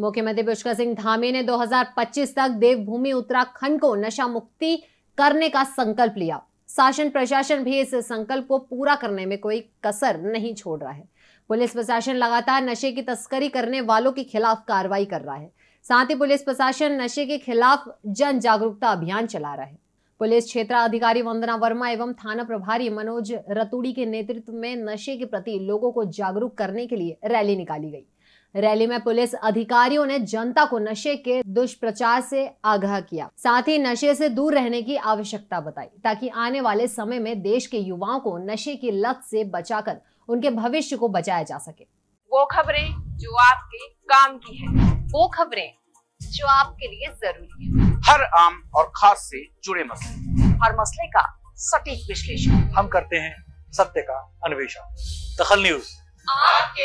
मुख्यमंत्री पुष्कर सिंह धामी ने 2025 तक देवभूमि उत्तराखंड को नशा मुक्ति करने का संकल्प लिया शासन प्रशासन भी इस संकल्प को पूरा करने में कोई कसर नहीं छोड़ रहा है पुलिस प्रशासन लगातार नशे की तस्करी करने वालों के खिलाफ कार्रवाई कर रहा है साथ ही पुलिस प्रशासन नशे के खिलाफ जन जागरूकता अभियान चला रहा है पुलिस क्षेत्र अधिकारी वंदना वर्मा एवं थाना प्रभारी मनोज रतूड़ी के नेतृत्व में नशे के प्रति लोगों को जागरूक करने के लिए रैली निकाली गई रैली में पुलिस अधिकारियों ने जनता को नशे के दुष्प्रचार से आगाह किया साथ ही नशे से दूर रहने की आवश्यकता बताई ताकि आने वाले समय में देश के युवाओं को नशे की लत से बचाकर उनके भविष्य को बचाया जा सके वो खबरें जो आपके काम की है वो खबरें जो आपके लिए जरूरी है हर आम और खास से जुड़े मसले हर मसले का सटीक विश्लेषण हम करते हैं सत्य का अन्वेषण दखल न्यूज आपके